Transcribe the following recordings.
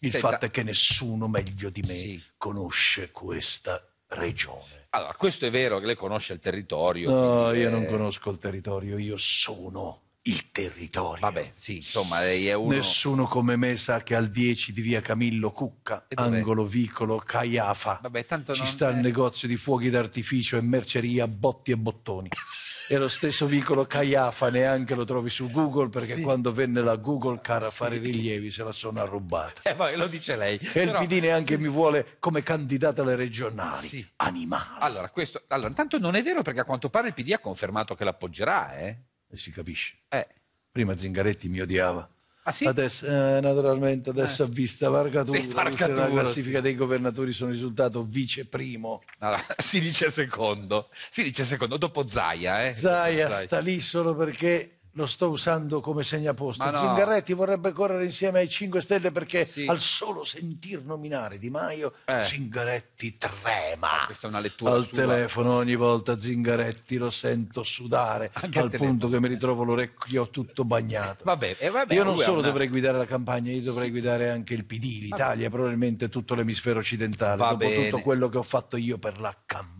Il Senta, fatto è che nessuno meglio di me sì. conosce questa regione. Allora, questo è vero che lei conosce il territorio. No, io è... non conosco il territorio, io sono il territorio. Vabbè, sì, insomma, lei è uno... Nessuno come me sa che al 10 di via Camillo Cucca, angolo vicolo Caiafa, Vabbè, tanto ci sta è... il negozio di fuochi d'artificio e merceria botti e bottoni. E lo stesso vicolo Caiafa, neanche lo trovi su Google perché sì. quando venne la Google cara a fare i rilievi se la sono rubata. Eh, ma lo dice lei. E Però, il PD neanche sì. mi vuole come candidata alle regionali. Sì. Animale. Allora, questo, allora, intanto non è vero perché a quanto pare il PD ha confermato che l'appoggerà, eh? E si capisce. Eh. Prima Zingaretti mi odiava Ah, sì? adesso, eh, naturalmente adesso eh. ha vista varcatura, sì, la classifica sì. dei governatori sono risultato vice primo allora, si dice secondo si dice secondo dopo Zaia eh. Zaia, Zaia sta lì solo perché lo sto usando come segnaposto. no. Zingaretti vorrebbe correre insieme ai 5 Stelle perché sì. al solo sentir nominare Di Maio, eh. Zingaretti trema. Ah, questa è una lettura. Al sua. telefono ogni volta Zingaretti lo sento sudare Anche al punto che mi ritrovo l'orecchio tutto bagnato. Vabbè, eh, vabbè, io non solo una... dovrei guidare la campagna, io dovrei sì. guidare anche il PD, l'Italia, ah. probabilmente tutto l'emisfero occidentale. Va dopo bene. tutto quello che ho fatto io per la campagna,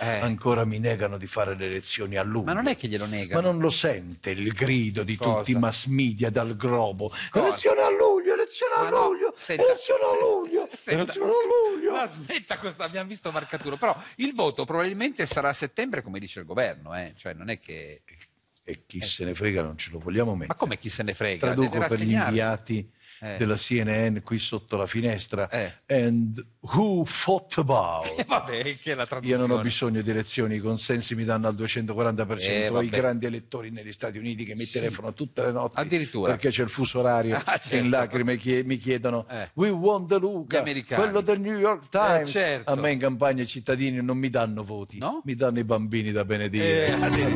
eh. ancora mi negano di fare le elezioni a lui. Ma non è che glielo negano. Ma non lo sento sente il grido di Cosa? tutti i mass media dal globo. Elezione a luglio, elezione a no, luglio, elezione a luglio, senta, elezione a luglio. Ma smetta abbiamo visto marcatura però il voto probabilmente sarà a settembre come dice il governo, eh? cioè non è che e chi eh. se ne frega non ce lo vogliamo mettere. Ma come chi se ne frega? Traduco per gli inviati eh. della CNN qui sotto la finestra. Eh. And who fought about? vabbè, che è la traduzione. Io non ho bisogno di lezioni, i consensi mi danno al 240%. Eh, ho i grandi elettori negli Stati Uniti che mi sì. telefonano tutte le notti. Addirittura. Perché c'è il fuso orario ah, certo. in lacrime che mi chiedono eh. We won the Luca, quello del New York eh, Times. Certo. A me in campagna i cittadini non mi danno voti, no? mi danno i bambini da benedire. Eh,